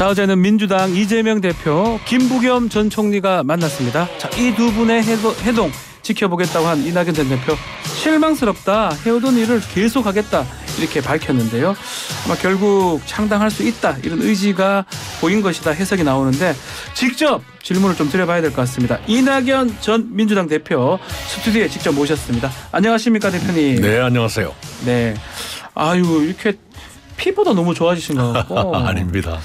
자 어제는 민주당 이재명 대표 김부겸 전 총리가 만났습니다. 자이 두 분의 해도, 해동 지켜보겠다고 한 이낙연 전 대표 실망스럽다 해오던 일을 계속하겠다 이렇게 밝혔는데요. 아마 결국 창당할 수 있다 이런 의지가 보인 것이다 해석이 나오는데 직접 질문을 좀 드려봐야 될 것 같습니다. 이낙연 전 민주당 대표 스튜디오에 직접 모셨습니다. 안녕하십니까 대표님? 네 안녕하세요. 네. 아유 이렇게 피부도 너무 좋아지신 것 같고 아닙니다.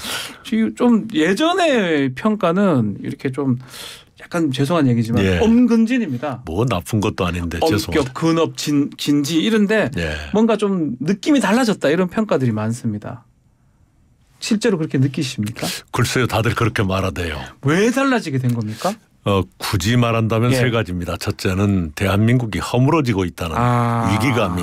좀 예전의 평가는 이렇게 좀 약간 죄송한 얘기지만 예. 엄근진입니다. 뭐 나쁜 것도 아닌데 엄격, 근업, 진, 긴지 이런데 예. 뭔가 좀 느낌이 달라졌다 이런 평가들이 많습니다. 실제로 그렇게 느끼십니까? 글쎄요, 다들 그렇게 말하대요. 왜 달라지게 된 겁니까? 어, 굳이 말한다면 예. 세 가지입니다. 첫째는 대한민국이 허물어지고 있다는 아~ 위기감이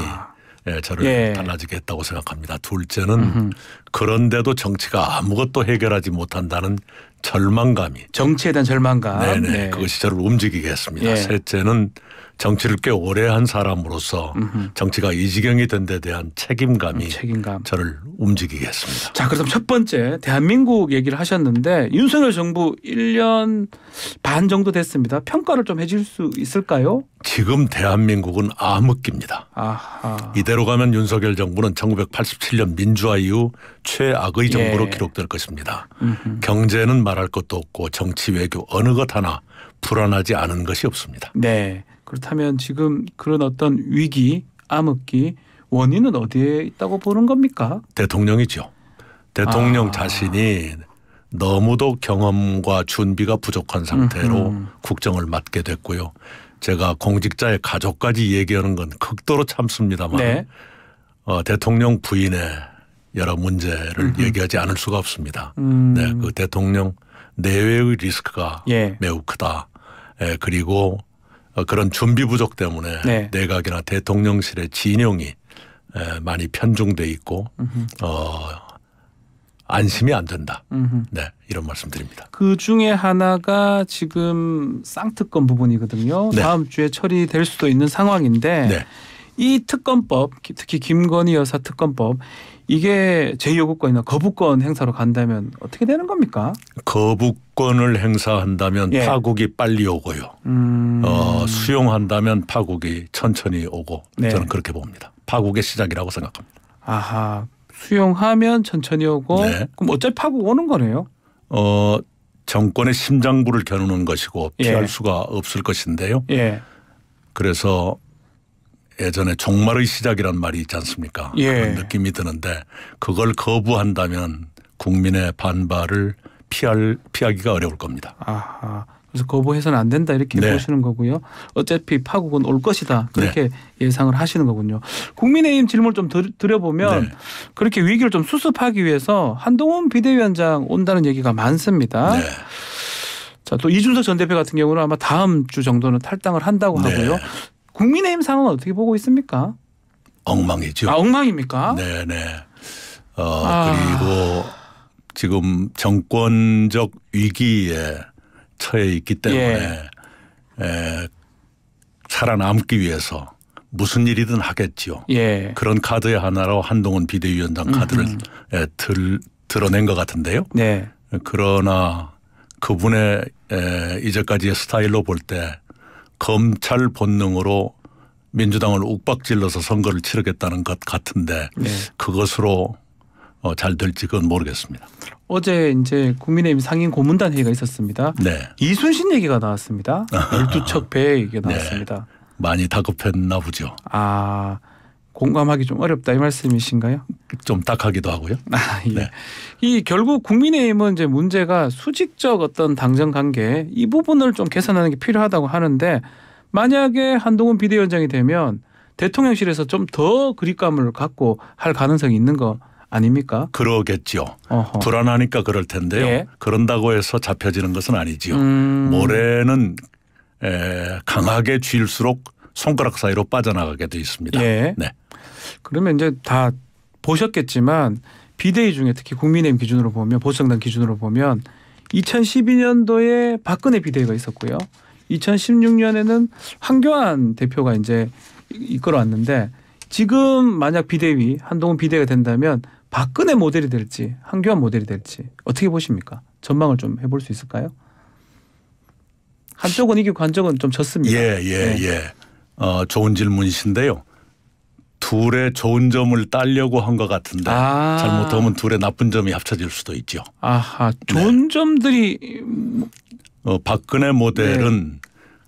예, 저를 예. 달라지겠다고 생각합니다. 둘째는 음흠. 그런데도 정치가 아무것도 해결하지 못한다는 절망감이 절망감. 절망감. 네네. 네. 그것이 저를 움직이게 했습니다. 예. 셋째는 정치를 꽤 오래 한 사람으로서 음흠. 정치가 이 지경이 된 데 대한 책임감이 음, 책임감. 저를 움직이게 했습니다. 자, 그럼 첫 번째 대한민국 얘기를 하셨는데 윤석열 정부 1년 반 정도 됐습니다. 평가를 좀 해 줄 수 있을까요? 지금 대한민국은 암흑기입니다. 아하. 이대로 가면 윤석열 정부는 1987년 민주화 이후 최악의 예. 정부로 예. 기록될 것입니다. 음흠. 경제는 말할 것도 없고 정치 외교 어느 것 하나 불안하지 않은 것이 없습니다. 네. 그렇다면 지금 그런 어떤 위기, 암흑기 원인은 어디에 있다고 보는 겁니까? 대통령이죠. 대통령 아. 자신이 너무도 경험과 준비가 부족한 상태로 음흠. 국정을 맡게 됐고요. 제가 공직자의 가족까지 얘기하는 건 극도로 참습니다만 네. 어, 대통령 부인의 여러 문제를 음흠. 얘기하지 않을 수가 없습니다. 음. 네, 그 대통령 내외의 리스크가 예. 매우 크다. 예, 그리고 어, 그런 준비 부족 때문에 네. 내각이나 대통령실의 진영이 많이 편중돼 있고 어, 안심이 안 된다. 음흠. 네 이런 말씀드립니다. 그 중에 하나가 지금 쌍특검 부분이거든요. 네. 다음 주에 처리될 수도 있는 상황인데 네. 이 특검법 특히 김건희 여사 특검법 이게 제2요구권이나 거부권 행사로 간다면 어떻게 되는 겁니까? 거부권을 행사한다면 예. 파국이 빨리 오고요. 음... 어, 수용한다면 파국이 천천히 오고 네. 저는 그렇게 봅니다. 파국의 시작이라고 생각합니다. 아하 수용하면 천천히 오고 네. 그럼 어차피 파국 오는 거네요. 어 정권의 심장부를 겨누는 것이고 예. 피할 예. 수가 없을 것인데요. 예. 그래서 예전에 종말의 시작이란 말이 있지 않습니까? 예. 그런 느낌이 드는데 그걸 거부한다면 국민의 반발을 피할 피하기가 어려울 겁니다. 아하. 그래서 거부해서는 안 된다 이렇게 네. 보시는 거고요. 어차피 파국은 올 것이다 그렇게 네. 예상을 하시는 거군요. 국민의힘 질문을 좀 드려보면 네. 그렇게 위기를 좀 수습하기 위해서 한동훈 비대위원장 온다는 얘기가 많습니다. 네. 자또 이준석 전 대표 같은 경우는 아마 다음 주 정도는 탈당을 한다고 네. 하고요. 국민의힘 상황은 어떻게 보고 있습니까? 엉망이죠. 아, 엉망입니까? 네네. 어, 아. 그리고 지금 정권적 위기에 처해 있기 때문에 예. 에, 살아남기 위해서 무슨 일이든 하겠지요. 예. 그런 카드의 하나로 한동훈 비대위원장 카드를 에, 들, 드러낸 것 같은데요. 네. 그러나 그분의 에, 이제까지의 스타일로 볼때 검찰 본능으로 민주당을 욱박질러서 선거를 치르겠다는 것 같은데 네. 그것으로 어, 잘 될지 그건 모르겠습니다. 어제 이제 국민의힘 상임 고문단 회의가 있었습니다. 네. 이순신 얘기가 나왔습니다. 12척 배 얘기가 나왔습니다. 네. 많이 다급했나 보죠. 아 공감하기 좀 어렵다 이 말씀이신가요? 좀 딱하기도 하고요. 아, 예. 네. 이 결국 국민의힘은 이제 문제가 수직적 어떤 당정 관계 이 부분을 좀 개선하는 게 필요하다고 하는데 만약에 한동훈 비대위원장이 되면 대통령실에서 좀 더 그립감을 갖고 할 가능성이 있는 거 아닙니까? 그러겠죠 어허. 불안하니까 그럴 텐데요. 예. 그런다고 해서 잡혀지는 것은 아니지요. 음... 모래는 에, 강하게 쥘수록 손가락 사이로 빠져나가게 돼 있습니다. 예. 네. 그러면 이제 다 보셨겠지만 비대위 중에 특히 국민의힘 기준으로 보면 보수정당 기준으로 보면 2012년도에 박근혜 비대위가 있었고요. 2016년에는 황교안 대표가 이제 이끌어왔는데 지금 만약 비대위 한동훈 비대위가 된다면 박근혜 모델이 될지 한교안 모델이 될지 어떻게 보십니까? 전망을 좀 해볼 수 있을까요? 한쪽은 이기고 한쪽은 좀 졌습니다. 예, 예, 네. 예. 어, 좋은 질문이신데요. 둘의 좋은 점을 따려고 한 것 같은데 아. 잘못하면 둘의 나쁜 점이 합쳐질 수도 있죠. 아하, 네. 좋은 네. 점들이 어, 박근혜 모델은 네.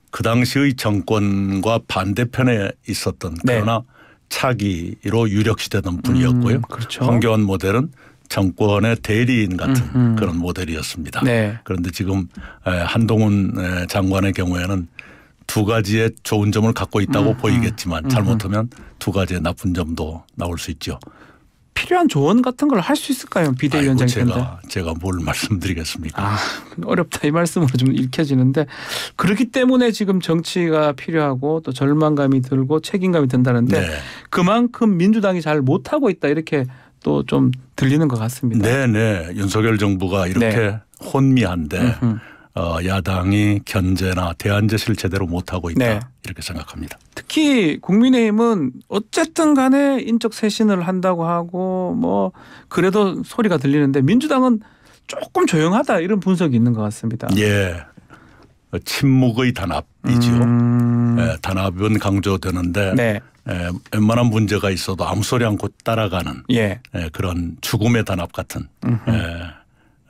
그 당시의 정권과 반대편에 있었던 네. 그러나 네. 차기로 유력시되던 분이었고요. 음, 그렇죠. 황교안 모델은 정권의 대리인 같은 음흠. 음. 그런 모델이었습니다. 네. 그런데 지금 한동훈 장관의 경우에는 두 가지의 좋은 점을 갖고 있다고 음, 음 보이겠지만 음, 음, 잘못하면 두 가지의 나쁜 점도 나올 수 있죠. 필요한 조언 같은 걸 할 수 있을까요, 비대위원장 제가 제가 뭘 말씀드리겠습니까? 아, 어렵다 이 말씀으로 좀 읽혀지는데 그렇기 때문에 지금 정치가 필요하고 또 절망감이 들고 책임감이 든다는데 네. 그만큼 민주당이 잘 못하고 있다 이렇게 또 좀 들리는 것 같습니다. 네, 네 윤석열 정부가 이렇게 네. 혼미한데. 으흠. 어, 야당이 견제나 대안 제시를 제대로 못하고 있다 네. 이렇게 생각합니다. 특히 국민의힘은 어쨌든 간에 인적 쇄신을 한다고 하고 뭐 그래도 소리가 들리는데 민주당은 조금 조용하다 이런 분석이 있는 것 같습니다. 예. 침묵의 단합이죠. 음... 예, 단합은 강조되는데 네. 예, 웬만한 문제가 있어도 아무 소리 않고 따라가는 예. 예, 그런 죽음의 단합 같은 예,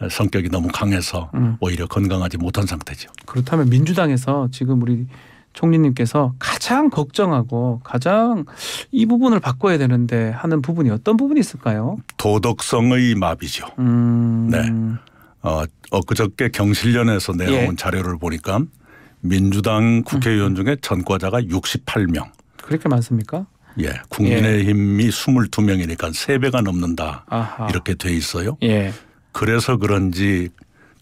성격이 너무 강해서 음. 오히려 건강하지 못한 상태죠. 그렇다면 민주당에서 지금 우리 총리님께서 가장 걱정하고 가장 이 부분을 바꿔야 되는데 하는 부분이 어떤 부분이 있을까요? 도덕성의 마비죠. 음. 네. 어, 엊그저께 경실련에서 내놓은 예. 자료를 보니까 민주당 국회의원 음. 중에 전과자가 68명. 그렇게 많습니까? 예. 국민의힘이 예. 22명이니까 3배가 넘는다. 아하. 이렇게 돼 있어요. 예. 그래서 그런지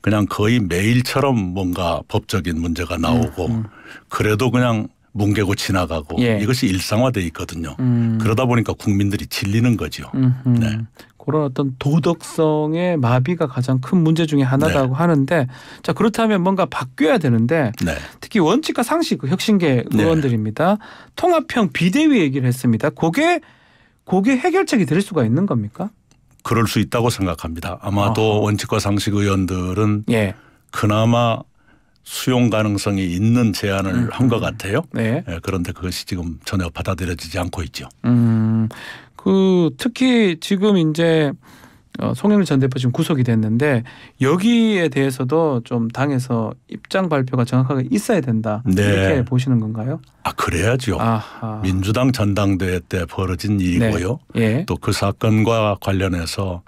그냥 거의 매일처럼 뭔가 법적인 문제가 나오고 음, 음. 그래도 그냥 뭉개고 지나가고 예. 이것이 일상화돼 있거든요. 음. 그러다 보니까 국민들이 질리는 거죠. 음 네. 그런 어떤 도덕성의 마비가 가장 큰 문제 중의 하나라고 네. 하는데 자 그렇다면 뭔가 바뀌어야 되는데 네. 특히 원칙과 상식 그 혁신계 네. 의원들입니다. 통합형 비대위 얘기를 했습니다. 그게 그게 해결책이 될 수가 있는 겁니까? 그럴 수 있다고 생각합니다. 아마도 아하. 원칙과 상식 의원들은 예. 그나마 수용 가능성이 있는 제안을 음. 한것 음. 같아요. 네. 예, 그런데 그것이 지금 전혀 받아들여지지 않고 있죠. 음, 그 특히 지금 이제 어, 송영길 전 대표 지금 구속이 됐는데 여기에 대해서도 좀 당에서 입장 발표가 정확하게 있어야 된다 네. 이렇게 보시는 건가요? 아 그래야죠. 아하. 민주당 전당대회 때 벌어진 일이고요. 네. 예. 또그 사건과 관련해서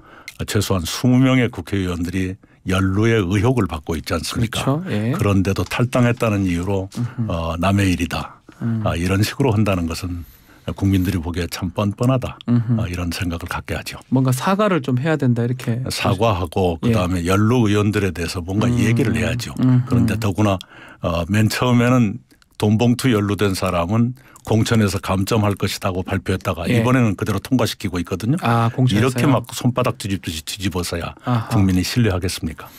최소한 20명의 국회의원들이 연루의 의혹을 받고 있지 않습니까? 그렇죠. 예. 그런데도 탈당했다는 이유로 어, 남의 일이다. 음. 아, 이런 식으로 한다는 것은 국민들이 보기에 참 뻔뻔하다 음흠. 아, 이런 생각을 갖게 하죠. 뭔가 사과를 좀 해야 된다 이렇게. 사과하고 그 다음에 예. 연루 의원들에 대해서 뭔가 음. 얘기를 해야죠. 음흠. 그런데 더구나 어, 맨 처음에는 돈봉투 연루된 사람은 공천에서 감점할 것이다고 발표했다가 예. 이번에는 그대로 통과시키고 있거든요. 아, 이렇게 막 손바닥 뒤집듯이 뒤집어서야 아하. 국민이 신뢰하겠습니까?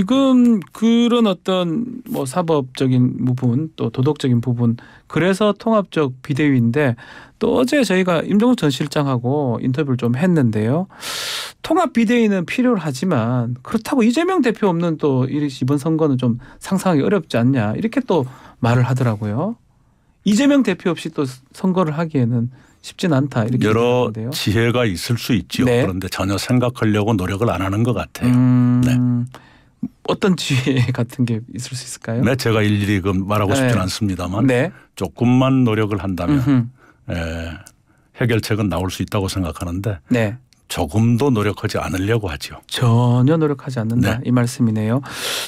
지금 그런 어떤 뭐 사법적인 부분 또 도덕적인 부분 그래서 통합적 비대위인데 또 어제 저희가 임종석전 실장하고 인터뷰를 좀 했는데요. 통합 비대위는 필요하지만 그렇다고 이재명 대표 없는 또 이번 선거는 좀 상상하기 어렵지 않냐 이렇게 또 말을 하더라고요. 이재명 대표 없이 또 선거를 하기에는 쉽진 않다 이렇게 여러 생각하는데요. 지혜가 있을 수 있지요. 네. 그런데 전혀 생각하려고 노력을 안 하는 것 같아요. 음... 네. 어떤 지혜 같은 게 있을 수 있을까요? 네, 제가 일일이 그 말하고 싶진 네. 않습니다만 네. 조금만 노력을 한다면 에, 예, 해결책은 나올 수 있다고 생각하는데 네. 조금도 노력하지 않으려고 하죠. 전혀 노력하지 않는다 네. 이 말씀이네요.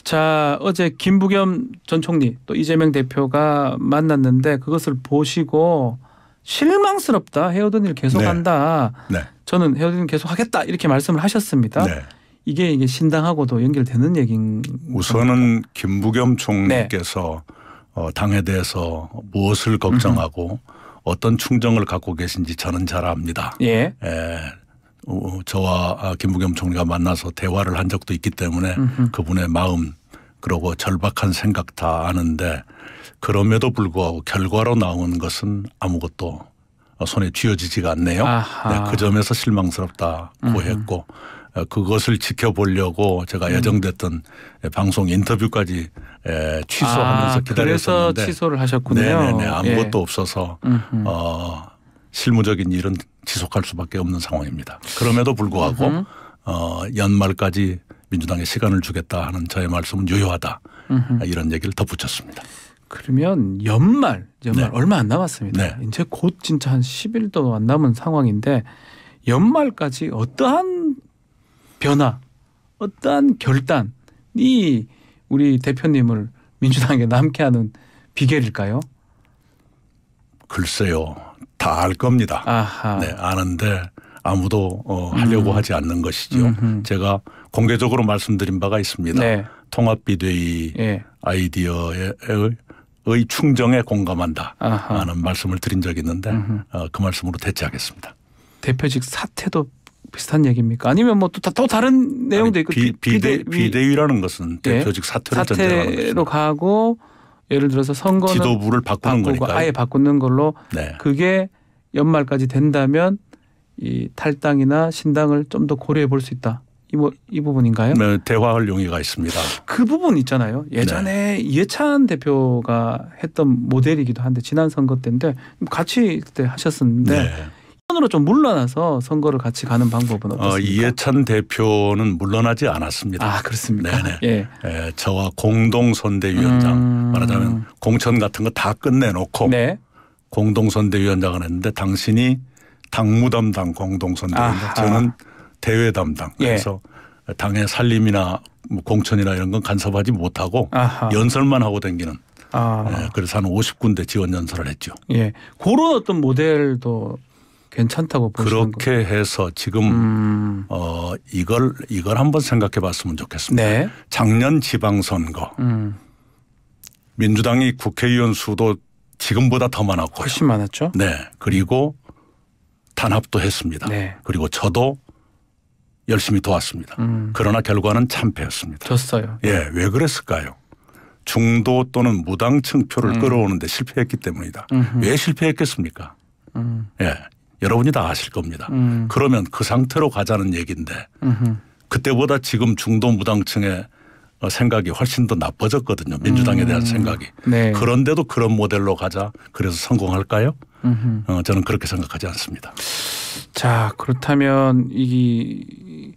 자 어제 김부겸 전 총리 또 이재명 대표가 만났는데 그것을 보시고 실망스럽다 헤어든 일 계속한다. 네. 네. 저는 헤어든 일 계속하겠다 이렇게 말씀을 하셨습니다. 네. 이게 이게 신당하고도 연결되는 얘기인 우선은 김부겸 총리께서 네. 어, 당에 대해서 무엇을 걱정하고 어떤 충정을 갖고 계신지 저는 잘 압니다. 예. 예. 어, 저와 아, 김부겸 총리가 만나서 대화를 한 적도 있기 때문에 음흠. 그분의 마음 그러고 절박한 생각 다 아는데 그럼에도 불구하고 결과로 나오는 것은 아무것도 손에 쥐어지지가 않네요. 네, 그 점에서 실망스럽다고 음흠. 했고 어, 그것을 지켜보려고 제가 음. 예정됐던 음. 방송 인터뷰까지 예, 취소하면서 아, 기다렸었는데 그래서 취소를 하셨군요. 네네네 아무것도 예. 없어서 어, 실무적인 일은 지속할 수밖에 없는 상황입니다. 그럼에도 불구하고 어, 연말까지 민주당에 시간을 주겠다 하는 저의 말씀은 유효하다 음흠. 아, 이런 얘기를 덧붙였습니다. 그러면 연말 연말 네. 얼마 안 남았습니다. 네. 이제 곧 진짜 한 10일도 안 남은 상황인데 연말까지 어떠한 변화, 어떠한 결단이 우리 대표님을 민주당에 남게 하는 비결일까요? 글쎄요. 다 알 겁니다. 아하. 네, 아는데 아무도 어, 하려고 음. 하지 않는 것이죠. 음흠. 음. 제가 공개적으로 말씀드린 바가 있습니다. 네. 통합 비대위 예. 아이디어의 충정에 공감한다 아 하는 말씀을 드린 적이 있는데 어, 그 말씀으로 대체하겠습니다. 대표직 사태도 비슷한 얘기입니까? 아니면 뭐 또 다른 내용도 아니, 있고 비, 비대, 비대위, 라는 것은 예. 대표직 사퇴를 사퇴로 가고 예를 들어서 선거는 지도부를 바꾸는 거니까 아예 바꾸는 걸로 네. 그게 연말까지 된다면 이 탈당이나 신당을 좀 더 고려해 볼 수 있다. 이, 뭐, 이 부분인가요? 네, 대화할 용의가 있습니다. 그 부분 있잖아요. 예전에 네. 이해찬 대표가 했던 모델이기도 한데 지난 선거 때인데 같이 그때 하셨었는데 네. 수으로좀 물러나서 선거를 같이 가는 방법은 없떻습니까 어, 이해찬 대표는 물러나지 않았습니다. 아 그렇습니까? 네네. 예. 에, 예, 저와 공동 선대위원장 음... 말하자면 공천 같은 거 다 끝내놓고 네. 공동 선대위원장을 했는데 당신이 당무 담당 공동 선대위원장, 저는 대외 담당. 예. 그래서 예. 당의 살림이나 뭐 공천이나 이런 건 간섭하지 못하고 아하. 연설만 하고 다기는 아. 예, 그래서 한 50군데 지원 연설을 했죠. 예. 그런 어떤 모델도 괜찮다고 보시는 그렇게 건가요? 해서 지금 음. 어 이걸 이걸 한번 생각해 봤으면 좋겠습니다. 네. 작년 지방선거 음. 민주당이 국회의원 수도 지금보다 더많았고 훨씬 많았죠. 네. 그리고 단합도 했습니다. 네. 그리고 저도 열심히 도왔습니다. 음. 그러나 결과는 참패였습니다. 졌어요. 예, 왜 그랬을까요? 중도 또는 무당층 표를 음. 끌어오는데 실패했기 때문이다. 음흠. 왜 실패했겠습니까? 음. 예. 여러분이 다 아실 겁니다. 음. 그러면 그 상태로 가자는 얘기인데 음흠. 그때보다 지금 중도 무당층의 어, 생각이 훨씬 더 나빠졌거든요. 민주당에 대한 음. 생각이. 네. 그런데도 그런 모델로 가자. 그래서 성공할까요? 어, 저는 그렇게 생각하지 않습니다. 자 그렇다면 이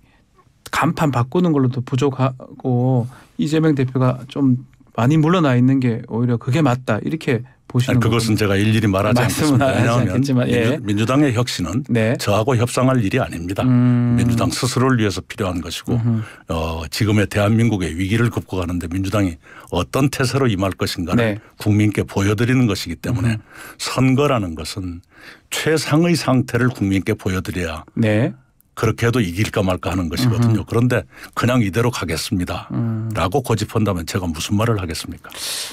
간판 바꾸는 걸로도 부족하고 이재명 대표가 좀 많이 물러나 있는 게 오히려 그게 맞다 이렇게 보시는 아니, 그것은 제가 일일이 말하지 않겠습니다. 왜냐하면 예. 민주, 당의 혁신은 네. 저하고 협상할 일이 아닙니다. 음. 민주당 스스로를 위해서 필요한 것이고 어, 지금의 대한민국의 위기를 극복하는데 민주당이 어떤 태세로 임할 것인가를 네. 국민께 보여드리는 것이기 때문에 음. 선거라는 것은 최상의 상태를 국민께 보여드려야 네. 그렇게 해도 이길까 말까 하는 것이거든요. 으 그런데 그냥 이대로 가겠습니다. 음. 라고 고집한다면 제가 무슨 말을 하겠습니까?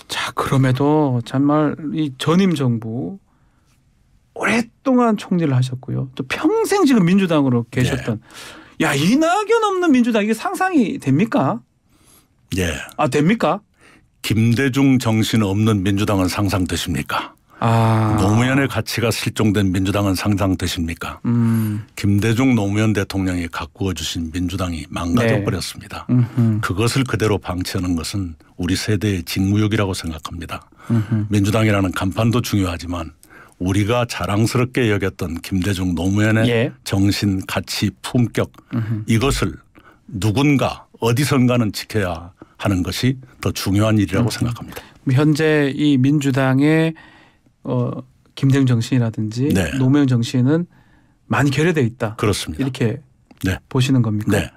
자, 그럼에도 정말 이 전임 정부 오랫동안 총리를 하셨고요. 또 평생 지금 민주당으로 계셨던 예. 야, 이낙연 없는 민주당 이게 상상이 됩니까? 예. 아, 됩니까? 김대중 정신 없는 민주당은 상상되십니까? 아. 노무현의 가치가 실종된 민주당은 상상되십니까? 음. 김대중 노무현 대통령이 가꾸어 주신 민주당이 망가져 버렸습니다. 네. 그것을 그대로 방치하는 것은 우리 세대의 직무욕이라고 생각합니다. 음흠. 민주당이라는 간판도 중요하지만 우리가 자랑스럽게 여겼던 김대중 노무현의 예. 정신, 가치, 품격 음흠. 이것을 누군가 어디선가는 지켜야 하는 것이 더 중요한 일이라고 음흠. 생각합니다. 현재 이 민주당의 어, 김대중 정신이라든지 네. 노무현 정신은 많이 결여돼 있다. 그렇습니다. 이렇게 네. 보시는 겁니까? 네.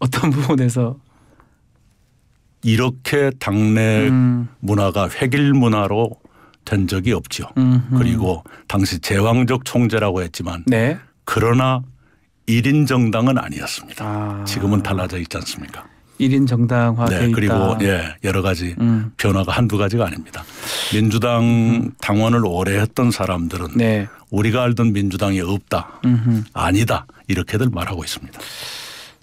어떤 부분에서 이렇게 당내 음. 문화가 획일 문화로 된 적이 없죠. 음흠. 그리고 당시 제왕적 총재라고 했지만 네. 그러나 일인 정당은 아니었습니다. 아. 지금은 달라져 있지 않습니까? 1인 정당화돼 네, 그리고 있다. 그리고 예, 여러 가지 음. 변화가 한두 가지가 아닙니다. 민주당 음. 당원을 오래 했던 사람들은 네. 우리가 알던 민주당이 없다. 음흠. 아니다. 이렇게들 말하고 있습니다.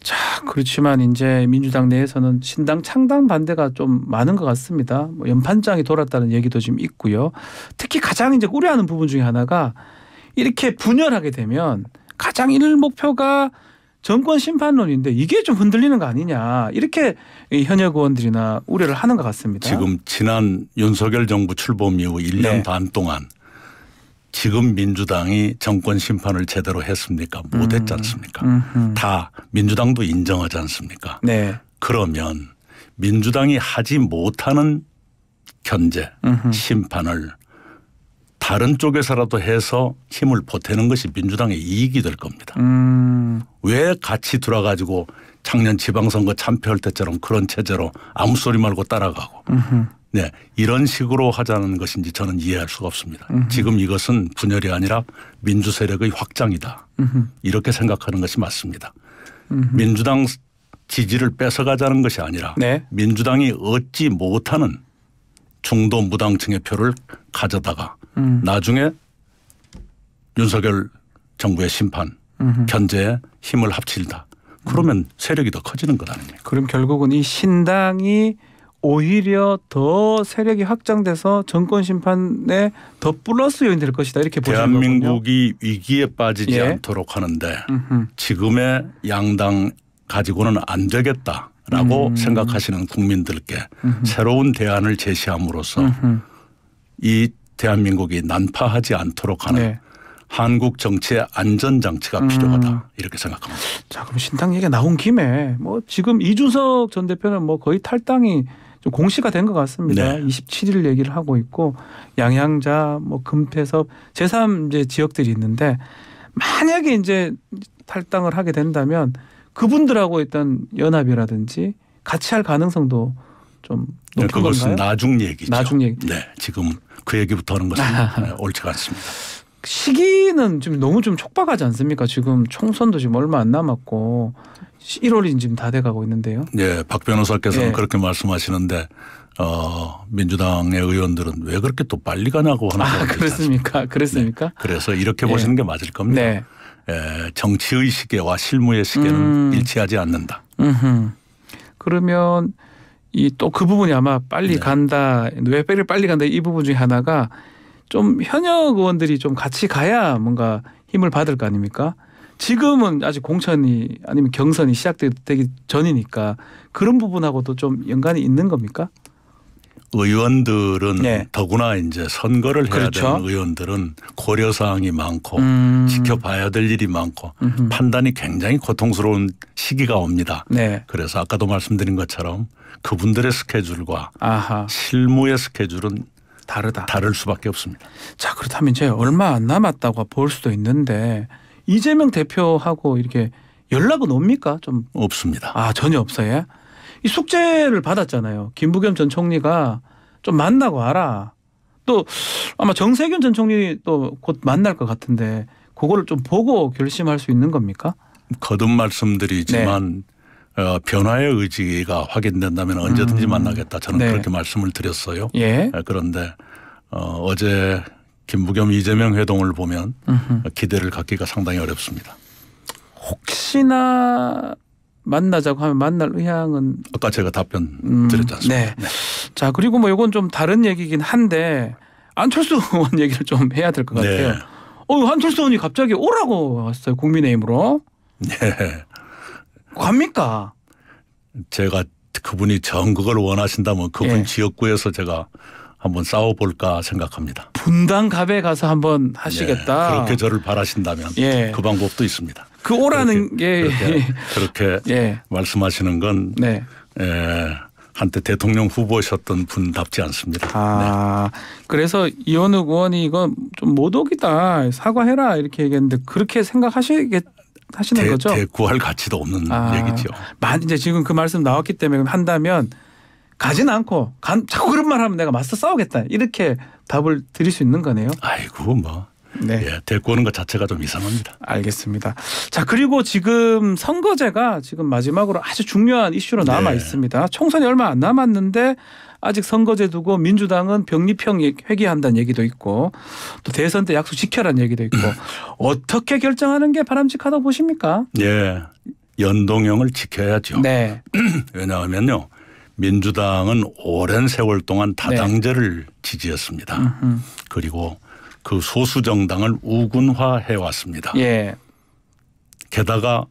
자, 그렇지만 이제 민주당 내에서는 신당 창당 반대가 좀 많은 것 같습니다. 뭐 연판장이 돌았다는 얘기도 지금 있고요. 특히 가장 이제 우려하는 부분 중에 하나가 이렇게 분열하게 되면 가장 일 목표가 정권 심판론인데 이게 좀 흔들리는 거 아니냐 이렇게 현역 의원들이나 우려를 하는 것 같습니다. 지금 지난 윤석열 정부 출범 이후 1년 네. 반 동안 지금 민주당이 정권 심판을 제대로 했습니까? 못했지 음. 않습니까? 음다 민주당도 인정하지 않습니까? 네. 그러면 민주당이 하지 못하는 견제, 음흠. 심판을 다른 쪽에서라도 해서 힘을 보태는 것이 민주당의 이익이 될 겁니다. 음. 왜 같이 들어가지고 작년 지방선거 참패할 때처럼 그런 체제로 아무 소리 말고 따라가고 음흠. 네 이런 식으로 하자는 것인지 저는 이해할 수가 없습니다. 음흠. 지금 이것은 분열이 아니라 민주 세력의 확장이다 음흠. 이렇게 생각하는 것이 맞습니다. 민주당 지지를 뺏어가자는 것이 아니라 네. 민주당이 얻지 못하는 중도 무당층의 표를 가져다가 음. 나중에 윤석열 정부의 심판, 음흠. 견제에 힘을 합친다. 그러면 음. 세력이 더 커지는 것 아닙니까? 그럼 결국은 이 신당이 오히려 더 세력이 확장돼서 정권 심판에 더 플러스 요인 될 것이다 이렇게 보시는 거군요. 대한민국이 위기에 빠지지 예. 않도록 하는데 음흠. 지금의 양당 가지고는 안 되겠다라고 음. 생각하시는 국민들께 음흠. 새로운 대안을 제시함으로써 이 대한민국이 난파하지 않도록 하는 네. 한국 정치의 안전 장치가 음. 필요하다 이렇게 생각합니다. 자 그럼 신당 얘기 나온 김에 뭐 지금 이준석 전 대표는 뭐 거의 탈당이 좀 공시가 된 것 같습니다. 네. 27일 얘기를 하고 있고 양양자 뭐 금태섭 제3 이제 지역들이 있는데 만약에 이제 탈당을 하게 된다면 그분들하고 일단 연합이라든지 같이 할 가능성도 좀 네, 높은 네, 그것은 건가요? 나중 얘기죠. 나중 얘기. 네, 지금 그 얘기부터 하는 것은 네, 옳지 않습니다. 시기는 지금 너무 좀 촉박하지 않습니까? 지금 총선도 지금 얼마 안 남았고 1월이 지금 다 돼가고 있는데요. 예, 박 변호사께서는 예. 그렇게 말씀하시는데 어, 민주당의 의원들은 왜 그렇게 또 빨리 가냐고 하는 아, 그렇습니까? 그렇습니까? 네. 그래서 이렇게 예. 보시는 게 맞을 겁니다. 네. 예, 정치의 시계와 실무의 시계는 음. 일치하지 않는다. 음흠. 그러면 이또그 부분이 아마 빨리 네. 간다 왜 빨리 빨리 간다 이 부분 중에 하나가 좀 현역 의원들이 좀 같이 가야 뭔가 힘을 받을 거 아닙니까? 지금은 아직 공천이 아니면 경선이 시작되기 전이니까 그런 부분하고도 좀 연관이 있는 겁니까? 의원들은 네. 더구나 이제 선거를 해야 그렇죠. 되는 의원들은 고려 사항이 많고 음. 지켜봐야 될 일이 많고 음흠. 판단이 굉장히 고통스러운 시기가 옵니다. 네. 그래서 아까도 말씀드린 것처럼 그분들의 스케줄과 아하. 실무의 스케줄은 다르다. 다를 수밖에 없습니다. 자 그렇다면 이제 얼마 안 남았다고 볼 수도 있는데 이재명 대표하고 이렇게 연락은 옵니까? 좀 없습니다. 아 전혀 없어요. 이 숙제를 받았잖아요. 김부겸 전 총리가 좀 만나고 와라. 또 아마 정세균 전 총리 또곧 만날 것 같은데 그거를 좀 보고 결심할 수 있는 겁니까? 거듭 말씀드리지만 네. 어, 변화의 의지가 확인된다면 언제든지 음. 만나겠다 저는 네. 그렇게 말씀을 드렸어요. 예. 어, 그런데 어, 어제 김부겸 이재명 회동을 보면 음흠. 기대를 갖기가 상당히 어렵습니다. 혹시나 만나자고 하면 만날 의향은 아까 제가 답변 음, 드렸잖 않습니까? 네. 네. 자 그리고 뭐 이건 좀 다른 얘기긴 한데 안철수 의원 얘기를 좀 해야 될 것 같아요. 네. 어 안철수 의원이 갑자기 오라고 왔어요 국민의힘으로. 네. 갑니까? 제가 그분이 전국을 원하신다면 그분 예. 지역구에서 제가 한번 싸워볼까 생각합니다. 분당갑에 가서 한번 네. 하시겠다. 예, 그렇게 저를 바라신다면 예. 그 방법도 있습니다. 그 오라는 그렇게, 게 그렇게, 그렇게 예. 말씀하시는 건 네. 예, 한때 대통령 후보셨던 분답지 않습니다. 아 네. 그래서 이원우 의원이 이건 좀 모독이다 사과해라 이렇게 얘기했는데 그렇게 생각하시겠? 하시는 대, 거죠? 대구할 가치도 없는 아, 얘기죠. 만 이제 지금 그 말씀 나왔기 때문에 한다면 가진 않고 간, 자꾸 그런 말 하면 내가 맞서 싸우겠다 이렇게 답을 드릴 수 있는 거네요. 아이고 뭐 네. 예, 데리고 오는 것 자체가 좀 이상합니다. 알겠습니다. 자 그리고 지금 선거제가 지금 마지막으로 아주 중요한 이슈로 네. 남아 네. 있습니다. 총선이 얼마 안 남았는데 아직 선거제 두고 민주당은 병리평 회귀한다는 얘기도 있고 또 대선 때 약속 지켜라는 얘기도 있고 어떻게 결정하는 게 바람직하다 보십니까? 예. 연동형을 지켜야죠. 네. 왜냐하면요. 민주당은 오랜 세월 동안 네. 다당제를 네. 지지했습니다. 으흠. 그리고 그 소수 정당을 우군화해 왔습니다. 예. 게다가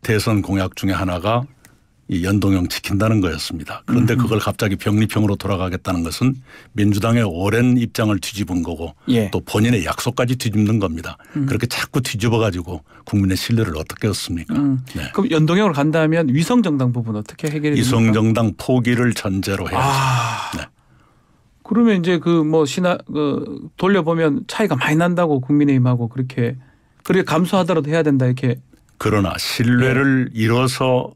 대선 공약 중에 하나가 이 연동형 지킨다는 거였습니다. 그런데 그걸 갑자기 병리평으로 돌아가겠다는 것은 민주당의 오랜 입장을 뒤집은 거고 예. 또 본인의 약속까지 뒤집는 겁니다. 음. 그렇게 자꾸 뒤집어 가지고 국민의 신뢰를 어떻게 얻습니까? 음. 네. 그럼 연동형으로 간다면 위성정당 부분 어떻게 해결이 됩니까? 위성정당 포기를 전제로 해야죠. 아. 네. 그러면 이제 그뭐 신하 그 돌려보면 차이가 많이 난다고 국민의힘하고 그렇게 그렇게 감수하더라도 해야 된다 이렇게. 그러나 신뢰를 네. 잃어서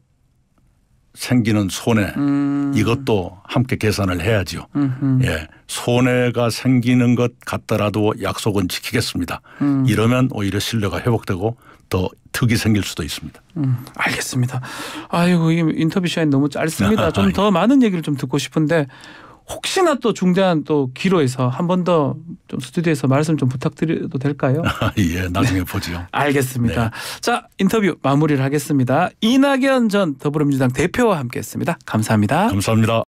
생기는 손해 음. 이것도 함께 계산을 해야죠. 음흠. 예, 손해가 생기는 것 같더라도 약속은 지키겠습니다. 음. 이러면 오히려 신뢰가 회복되고 더 득이 생길 수도 있습니다. 음. 알겠습니다. 아이고 이 인터뷰 시간이 너무 짧습니다. 아, 좀더 예. 많은 얘기를 좀 듣고 싶은데 혹시나 또 중대한 또 기로에서 한 번 더 좀 스튜디오에서 말씀 좀 부탁드려도 될까요? 아, 예, 나중에 네. 보지 알겠습니다. 네. 자, 인터뷰 마무리를 하겠습니다. 이낙연 전 더불어민주당 대표와 함께했습니다. 감사합니다. 감사합니다.